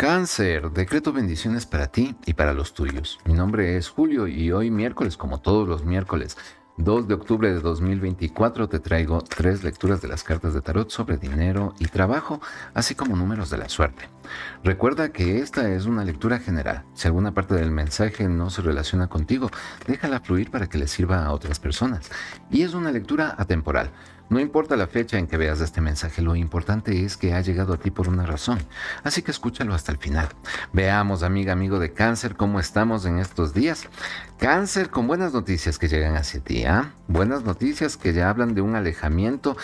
Cáncer, decreto bendiciones para ti y para los tuyos. Mi nombre es Julio y hoy miércoles, como todos los miércoles, 2 de octubre de 2024 te traigo tres lecturas de las cartas de tarot sobre dinero y trabajo, así como números de la suerte. Recuerda que esta es una lectura general. Si alguna parte del mensaje no se relaciona contigo, déjala fluir para que le sirva a otras personas. Y es una lectura atemporal. No importa la fecha en que veas este mensaje, lo importante es que ha llegado a ti por una razón. Así que escúchalo hasta el final. Veamos, amiga, amigo de cáncer, cómo estamos en estos días. Cáncer con buenas noticias que llegan hacia ti. ¿ah? Buenas noticias que ya hablan de un alejamiento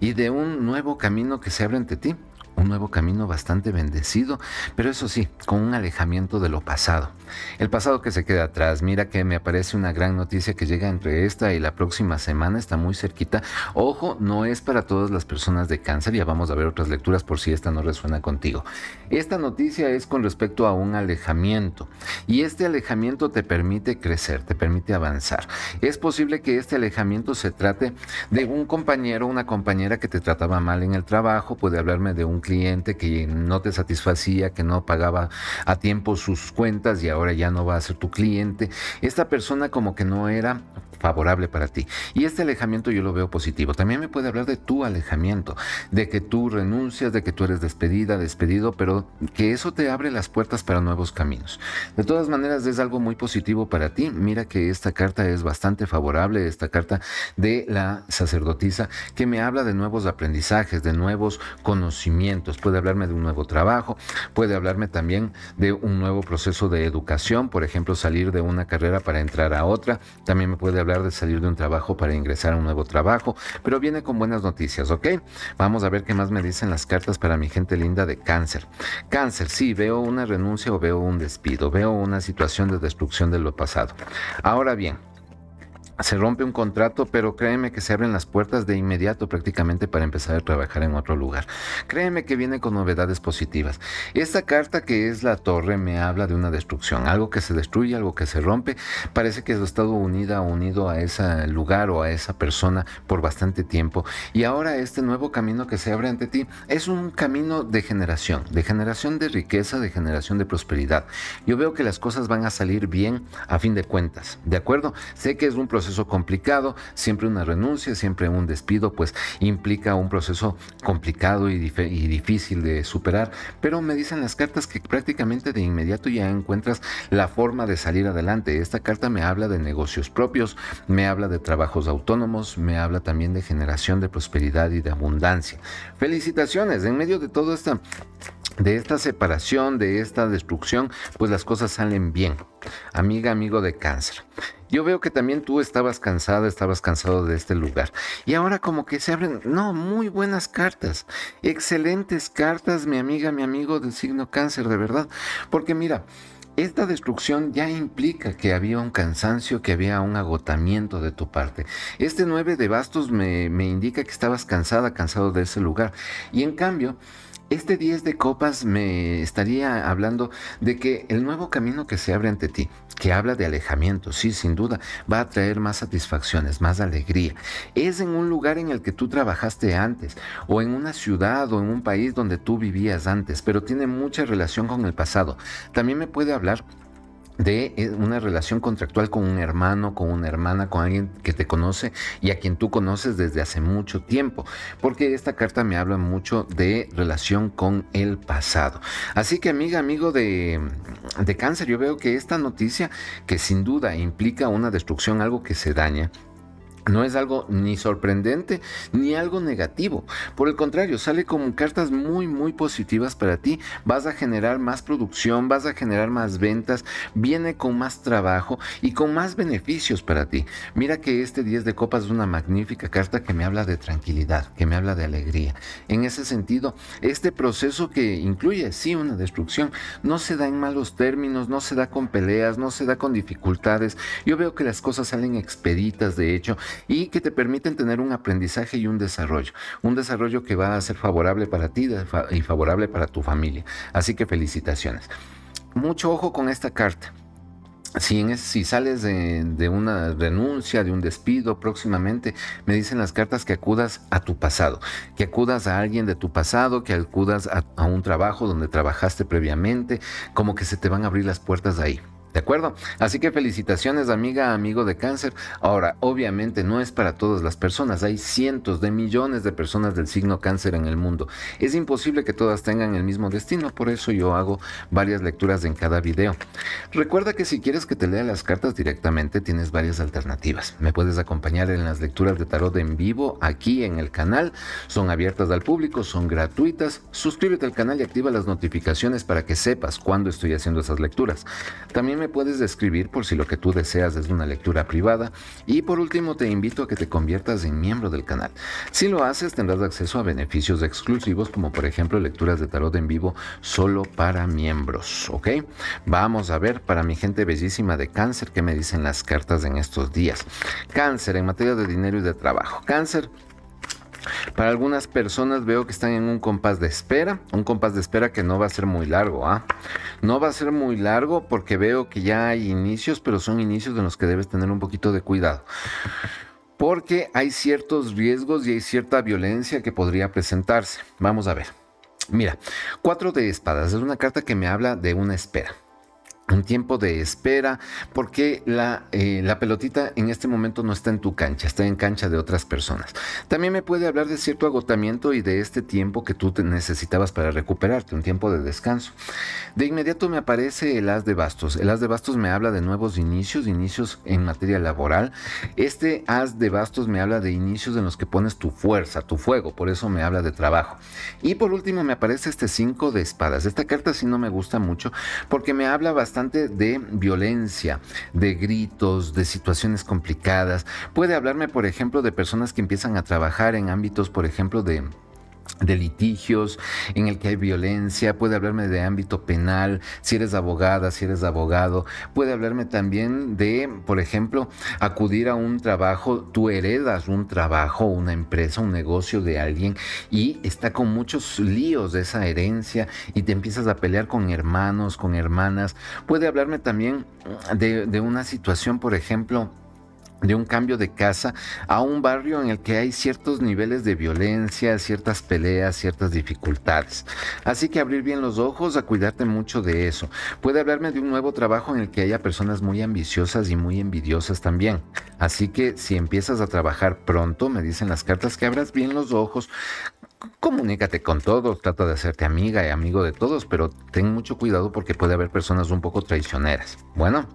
y de un nuevo camino que se abre ante ti un nuevo camino bastante bendecido, pero eso sí, con un alejamiento de lo pasado. El pasado que se queda atrás, mira que me aparece una gran noticia que llega entre esta y la próxima semana, está muy cerquita. Ojo, no es para todas las personas de cáncer, ya vamos a ver otras lecturas por si esta no resuena contigo. Esta noticia es con respecto a un alejamiento y este alejamiento te permite crecer, te permite avanzar. Es posible que este alejamiento se trate de un compañero, una compañera que te trataba mal en el trabajo, puede hablarme de un cliente que no te satisfacía, que no pagaba a tiempo sus cuentas y ahora ya no va a ser tu cliente. Esta persona como que no era favorable para ti. Y este alejamiento yo lo veo positivo. También me puede hablar de tu alejamiento, de que tú renuncias, de que tú eres despedida, despedido, pero que eso te abre las puertas para nuevos caminos. De todas maneras, es algo muy positivo para ti. Mira que esta carta es bastante favorable, esta carta de la sacerdotisa, que me habla de nuevos aprendizajes, de nuevos conocimientos. Puede hablarme de un nuevo trabajo, puede hablarme también de un nuevo proceso de educación, por ejemplo, salir de una carrera para entrar a otra. También me puede hablar de salir de un trabajo para ingresar a un nuevo trabajo, pero viene con buenas noticias, ¿ok? Vamos a ver qué más me dicen las cartas para mi gente linda de cáncer. Cáncer, sí, veo una renuncia o veo un despido, veo una situación de destrucción de lo pasado. Ahora bien, se rompe un contrato, pero créeme que se abren las puertas de inmediato prácticamente para empezar a trabajar en otro lugar. Créeme que viene con novedades positivas. Esta carta que es la torre me habla de una destrucción, algo que se destruye, algo que se rompe. Parece que has estado unida unido a ese lugar o a esa persona por bastante tiempo. Y ahora este nuevo camino que se abre ante ti es un camino de generación, de generación de riqueza, de generación de prosperidad. Yo veo que las cosas van a salir bien a fin de cuentas, ¿de acuerdo? Sé que es un proceso complicado, siempre una renuncia, siempre un despido, pues implica un proceso complicado y, difícil de superar, pero me dicen las cartas que prácticamente de inmediato ya encuentras la forma de salir adelante. Esta carta me habla de negocios propios, me habla de trabajos autónomos, me habla también de generación de prosperidad y de abundancia. Felicitaciones, en medio de toda esta de esta separación, de esta destrucción, pues las cosas salen bien amiga, amigo de cáncer. Yo veo que también tú estabas cansada estabas cansado de este lugar. Y ahora como que se abren, no, muy buenas cartas, excelentes cartas, mi amiga, mi amigo del signo cáncer, de verdad. Porque mira, esta destrucción ya implica que había un cansancio, que había un agotamiento de tu parte. Este 9 de bastos me, me indica que estabas cansada, cansado de ese lugar. Y en cambio... Este 10 de copas me estaría hablando de que el nuevo camino que se abre ante ti, que habla de alejamiento, sí, sin duda, va a traer más satisfacciones, más alegría. Es en un lugar en el que tú trabajaste antes, o en una ciudad o en un país donde tú vivías antes, pero tiene mucha relación con el pasado. También me puede hablar de eh, una relación contractual con un hermano, con una hermana, con alguien que te conoce y a quien tú conoces desde hace mucho tiempo, porque esta carta me habla mucho de relación con el pasado. Así que amiga, amigo de, de cáncer, yo veo que esta noticia, que sin duda implica una destrucción, algo que se daña, no es algo ni sorprendente ni algo negativo. Por el contrario, sale como cartas muy muy positivas para ti. Vas a generar más producción, vas a generar más ventas, viene con más trabajo y con más beneficios para ti. Mira que este 10 de copas es una magnífica carta que me habla de tranquilidad, que me habla de alegría. En ese sentido, este proceso que incluye sí una destrucción, no se da en malos términos, no se da con peleas, no se da con dificultades. Yo veo que las cosas salen expeditas de hecho y que te permiten tener un aprendizaje y un desarrollo. Un desarrollo que va a ser favorable para ti y favorable para tu familia. Así que felicitaciones. Mucho ojo con esta carta. Si, sales de, una renuncia, de un despido próximamente, me dicen las cartas que acudas a tu pasado, que acudas a alguien de tu pasado, que acudas a, a un trabajo donde trabajaste previamente, como que se te van a abrir las puertas de ahí. ¿De acuerdo? Así que felicitaciones amiga, amigo de cáncer. Ahora, obviamente no es para todas las personas. Hay cientos de millones de personas del signo cáncer en el mundo. Es imposible que todas tengan el mismo destino, por eso yo hago varias lecturas en cada video. Recuerda que si quieres que te lea las cartas directamente, tienes varias alternativas. Me puedes acompañar en las lecturas de tarot en vivo aquí en el canal. Son abiertas al público, son gratuitas. Suscríbete al canal y activa las notificaciones para que sepas cuándo estoy haciendo esas lecturas. También me puedes describir por si lo que tú deseas es una lectura privada. Y por último, te invito a que te conviertas en miembro del canal. Si lo haces, tendrás acceso a beneficios exclusivos, como por ejemplo lecturas de tarot en vivo solo para miembros. ¿Ok? Vamos a ver para mi gente bellísima de cáncer que me dicen las cartas en estos días. Cáncer en materia de dinero y de trabajo. Cáncer. Para algunas personas veo que están en un compás de espera, un compás de espera que no va a ser muy largo, ¿ah? No va a ser muy largo porque veo que ya hay inicios, pero son inicios en los que debes tener un poquito de cuidado. Porque hay ciertos riesgos y hay cierta violencia que podría presentarse. Vamos a ver. Mira, cuatro de espadas es una carta que me habla de una espera un tiempo de espera, porque eh, la, pelotita en este momento no está en tu cancha, está en cancha de otras personas. También me puede hablar de cierto agotamiento y de este tiempo que tú necesitabas para recuperarte, un tiempo de descanso. De inmediato me aparece el as de bastos. El as de bastos me habla de nuevos inicios, inicios en materia laboral. Este as de bastos me habla de inicios en los que pones tu fuerza, tu fuego, por eso me habla de trabajo. Y por último me aparece este 5 de espadas. Esta carta sí no me gusta mucho porque me habla bastante de violencia, de gritos, de situaciones complicadas. Puede hablarme, por ejemplo, de personas que empiezan a trabajar en ámbitos, por ejemplo, de de litigios en el que hay violencia, puede hablarme de ámbito penal, si eres abogada, si eres abogado, puede hablarme también de, por ejemplo, acudir a un trabajo, tú heredas un trabajo, una empresa, un negocio de alguien y está con muchos líos de esa herencia y te empiezas a pelear con hermanos, con hermanas, puede hablarme también de, de una situación, por ejemplo, de un cambio de casa a un barrio en el que hay ciertos niveles de violencia, ciertas peleas, ciertas dificultades. Así que abrir bien los ojos, a cuidarte mucho de eso. Puede hablarme de un nuevo trabajo en el que haya personas muy ambiciosas y muy envidiosas también. Así que si empiezas a trabajar pronto, me dicen las cartas que abras bien los ojos, comunícate con todos, trata de hacerte amiga y amigo de todos, pero ten mucho cuidado porque puede haber personas un poco traicioneras. Bueno.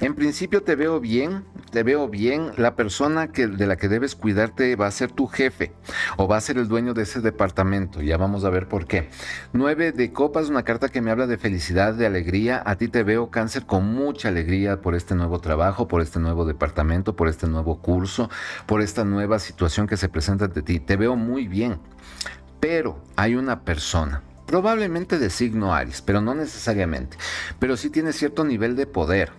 En principio te veo bien, te veo bien. La persona que, de la que debes cuidarte va a ser tu jefe o va a ser el dueño de ese departamento. Ya vamos a ver por qué. Nueve de copas, una carta que me habla de felicidad, de alegría. A ti te veo cáncer con mucha alegría por este nuevo trabajo, por este nuevo departamento, por este nuevo curso, por esta nueva situación que se presenta ante ti. Te veo muy bien. Pero hay una persona Probablemente de signo Aries, pero no necesariamente. Pero sí tiene cierto nivel de poder.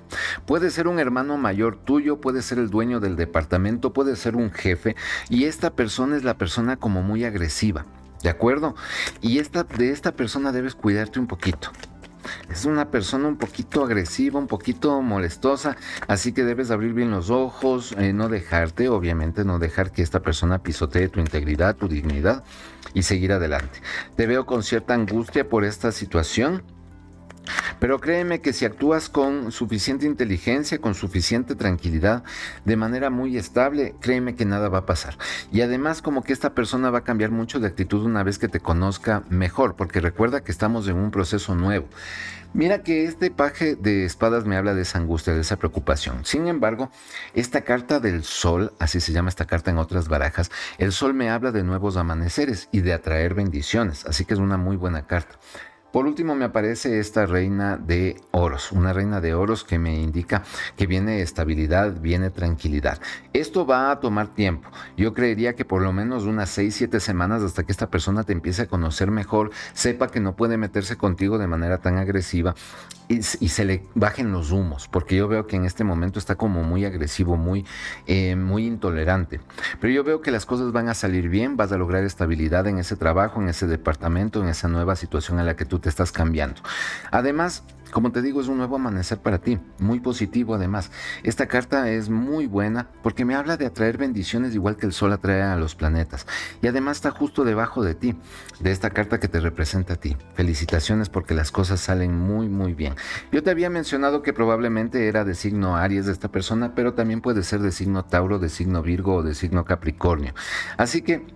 Puede ser un hermano mayor tuyo, puede ser el dueño del departamento, puede ser un jefe. Y esta persona es la persona como muy agresiva. ¿De acuerdo? Y esta, de esta persona debes cuidarte un poquito es una persona un poquito agresiva, un poquito molestosa, así que debes abrir bien los ojos, eh, no dejarte, obviamente no dejar que esta persona pisotee tu integridad, tu dignidad y seguir adelante. Te veo con cierta angustia por esta situación pero créeme que si actúas con suficiente inteligencia, con suficiente tranquilidad, de manera muy estable, créeme que nada va a pasar. Y además como que esta persona va a cambiar mucho de actitud una vez que te conozca mejor, porque recuerda que estamos en un proceso nuevo. Mira que este paje de espadas me habla de esa angustia, de esa preocupación. Sin embargo, esta carta del sol, así se llama esta carta en otras barajas, el sol me habla de nuevos amaneceres y de atraer bendiciones, así que es una muy buena carta. Por último me aparece esta reina de oros, una reina de oros que me indica que viene estabilidad, viene tranquilidad. Esto va a tomar tiempo. Yo creería que por lo menos unas 6, 7 semanas hasta que esta persona te empiece a conocer mejor, sepa que no puede meterse contigo de manera tan agresiva y, se le bajen los humos, porque yo veo que en este momento está como muy agresivo, muy, eh, muy intolerante. Pero yo veo que las cosas van a salir bien, vas a lograr estabilidad en ese trabajo, en ese departamento, en esa nueva situación a la que tú te estás cambiando. Además, como te digo, es un nuevo amanecer para ti, muy positivo además. Esta carta es muy buena porque me habla de atraer bendiciones igual que el sol atrae a los planetas. Y además está justo debajo de ti, de esta carta que te representa a ti. Felicitaciones porque las cosas salen muy, muy bien. Yo te había mencionado que probablemente era de signo Aries de esta persona, pero también puede ser de signo Tauro, de signo Virgo o de signo Capricornio. Así que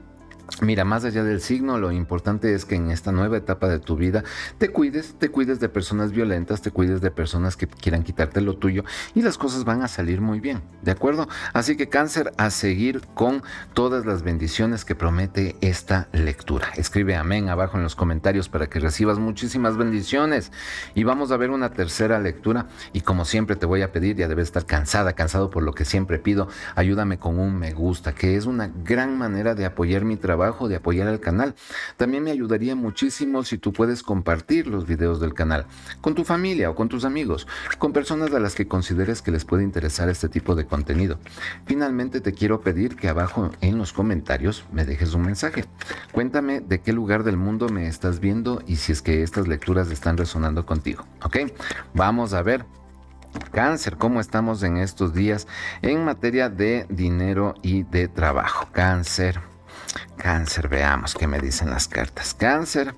Mira, más allá del signo, lo importante es que en esta nueva etapa de tu vida te cuides, te cuides de personas violentas, te cuides de personas que quieran quitarte lo tuyo y las cosas van a salir muy bien, ¿de acuerdo? Así que cáncer, a seguir con todas las bendiciones que promete esta lectura. Escribe amén abajo en los comentarios para que recibas muchísimas bendiciones y vamos a ver una tercera lectura y como siempre te voy a pedir, ya debes estar cansada, cansado por lo que siempre pido, ayúdame con un me gusta, que es una gran manera de apoyar mi trabajo de apoyar al canal. También me ayudaría muchísimo si tú puedes compartir los videos del canal con tu familia o con tus amigos, con personas a las que consideres que les puede interesar este tipo de contenido. Finalmente te quiero pedir que abajo en los comentarios me dejes un mensaje. Cuéntame de qué lugar del mundo me estás viendo y si es que estas lecturas están resonando contigo. ¿Ok? Vamos a ver Cáncer, ¿cómo estamos en estos días en materia de dinero y de trabajo? Cáncer. Cáncer, veamos qué me dicen las cartas. Cáncer,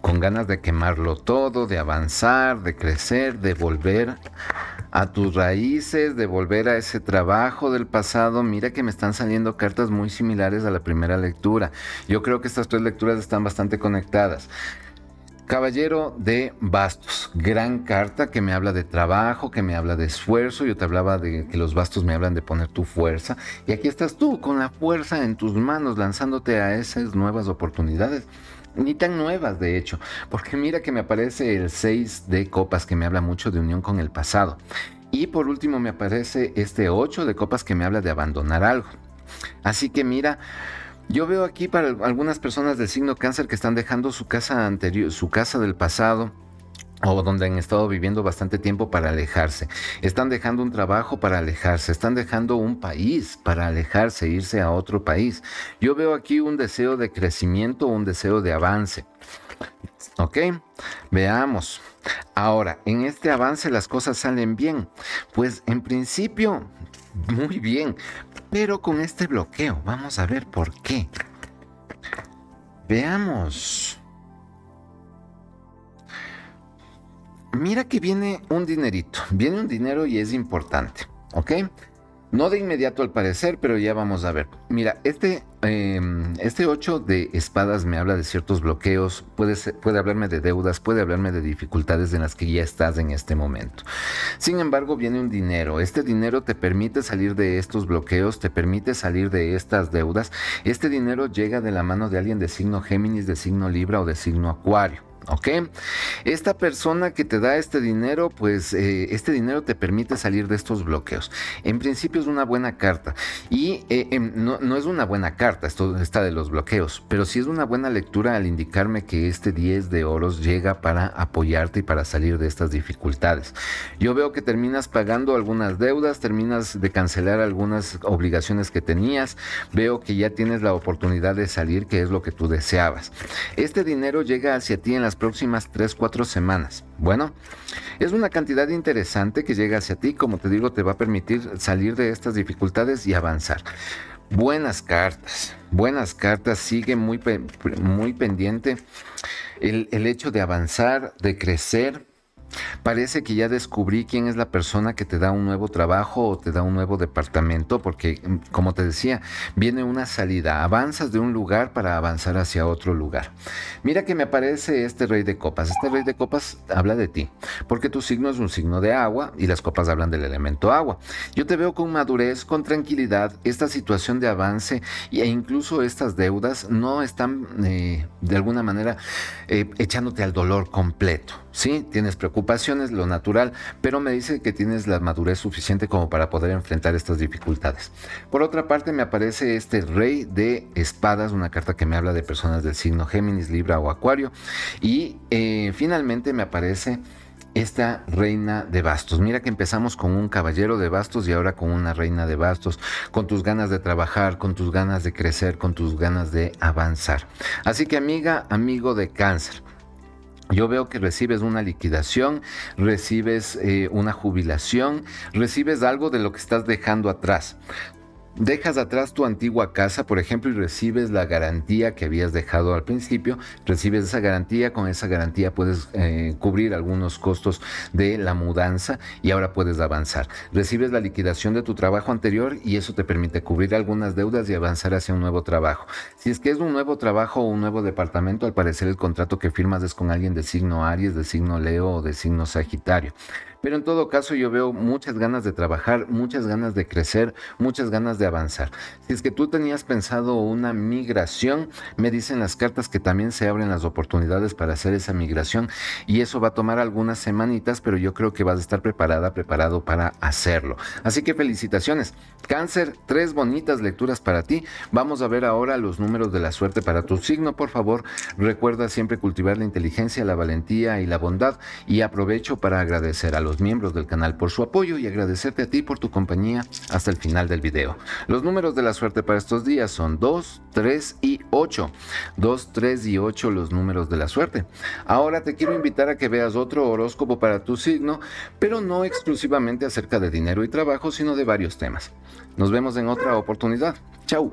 con ganas de quemarlo todo, de avanzar, de crecer, de volver a tus raíces, de volver a ese trabajo del pasado. Mira que me están saliendo cartas muy similares a la primera lectura. Yo creo que estas tres lecturas están bastante conectadas. Caballero de Bastos, gran carta que me habla de trabajo, que me habla de esfuerzo. Yo te hablaba de que los bastos me hablan de poner tu fuerza. Y aquí estás tú, con la fuerza en tus manos, lanzándote a esas nuevas oportunidades. Ni tan nuevas, de hecho. Porque mira que me aparece el 6 de copas, que me habla mucho de unión con el pasado. Y por último me aparece este 8 de copas que me habla de abandonar algo. Así que mira... Yo veo aquí para algunas personas del signo cáncer que están dejando su casa anterior, su casa del pasado, o donde han estado viviendo bastante tiempo para alejarse. Están dejando un trabajo para alejarse, están dejando un país para alejarse, irse a otro país. Yo veo aquí un deseo de crecimiento, un deseo de avance. ¿Ok? Veamos. Ahora, en este avance las cosas salen bien. Pues en principio muy bien, pero con este bloqueo. Vamos a ver por qué. Veamos. Mira que viene un dinerito, viene un dinero y es importante, ¿ok? No de inmediato al parecer, pero ya vamos a ver. Mira, este, em, este 8 de espadas me habla de ciertos bloqueos, puede, puede hablarme de deudas, puede hablarme de dificultades en las que ya estás en este momento. Sin embargo, viene un dinero. Este dinero te permite salir de estos bloqueos, te permite salir de estas deudas. Este dinero llega de la mano de alguien de signo Géminis, de signo Libra o de signo Acuario. ¿ok? Esta persona que te da este dinero, pues eh, este dinero te permite salir de estos bloqueos. En principio es una buena carta y eh, em, no, es una buena carta esto, esta de los bloqueos, pero sí es una buena lectura al indicarme que este 10 de oros llega para apoyarte y para salir de estas dificultades. Yo veo que terminas pagando algunas deudas, terminas de cancelar algunas obligaciones que tenías, veo que ya tienes la oportunidad de salir, que es lo que tú deseabas. Este dinero llega hacia ti en la las próximas 3-4 semanas. Bueno, es una cantidad interesante que llega hacia ti, como te digo, te va a permitir salir de estas dificultades y avanzar. Buenas cartas, buenas cartas, sigue muy, muy pendiente el, el hecho de avanzar, de crecer, Parece que ya descubrí quién es la persona que te da un nuevo trabajo o te da un nuevo departamento, porque mm, como te decía, viene una salida, avanzas de un lugar para avanzar hacia otro lugar. Mira que me aparece este rey de copas. Este rey de copas habla de ti, porque tu signo es un signo de agua y las copas hablan del elemento agua. Yo te veo con madurez, con tranquilidad, esta situación de avance e incluso estas deudas no están eh, de alguna manera eh, echándote al dolor completo. Sí, tienes preocupaciones, lo natural, pero me dice que tienes la madurez suficiente como para poder enfrentar estas dificultades. Por otra parte, me aparece este Rey de Espadas, una carta que me habla de personas del signo Géminis, Libra o Acuario. Y eh, finalmente me aparece esta reina de bastos. Mira que empezamos con un caballero de bastos y ahora con una reina de bastos, con tus ganas de trabajar, con tus ganas de crecer, con tus ganas de avanzar. Así que amiga, amigo de cáncer, yo veo que recibes una liquidación, recibes eh, una jubilación, recibes algo de lo que estás dejando atrás. Dejas atrás tu antigua casa, por ejemplo, y recibes la garantía que habías dejado al principio. Recibes esa garantía, con esa garantía puedes eh, cubrir algunos costos de la mudanza y ahora puedes avanzar. Recibes la liquidación de tu trabajo anterior y eso te permite cubrir algunas deudas y avanzar hacia un nuevo trabajo. Si es que es un nuevo trabajo o un nuevo departamento, al parecer el contrato que firmas es con alguien de signo Aries, de signo Leo o de signo Sagitario. Pero en todo caso yo veo muchas ganas de trabajar, muchas ganas de crecer, muchas ganas de avanzar. Si es que tú tenías pensado una migración, me dicen las cartas que también se abren las oportunidades para hacer esa migración y eso va a tomar algunas semanitas, pero yo creo que vas a estar preparada, preparado para hacerlo. Así que felicitaciones. Cáncer, tres bonitas lecturas para ti. Vamos a ver ahora los números de la suerte para tu signo. Por favor, recuerda siempre cultivar la inteligencia, la valentía y la bondad y aprovecho para agradecer a los miembros del canal por su apoyo y agradecerte a ti por tu compañía hasta el final del video. Los números de la suerte para estos días son 2, 3 y 8. 2, 3 y 8 los números de la suerte. Ahora te quiero invitar a que veas otro horóscopo para tu signo, pero no exclusivamente acerca de dinero y trabajo, sino de varios temas. Nos vemos en otra oportunidad. Chau.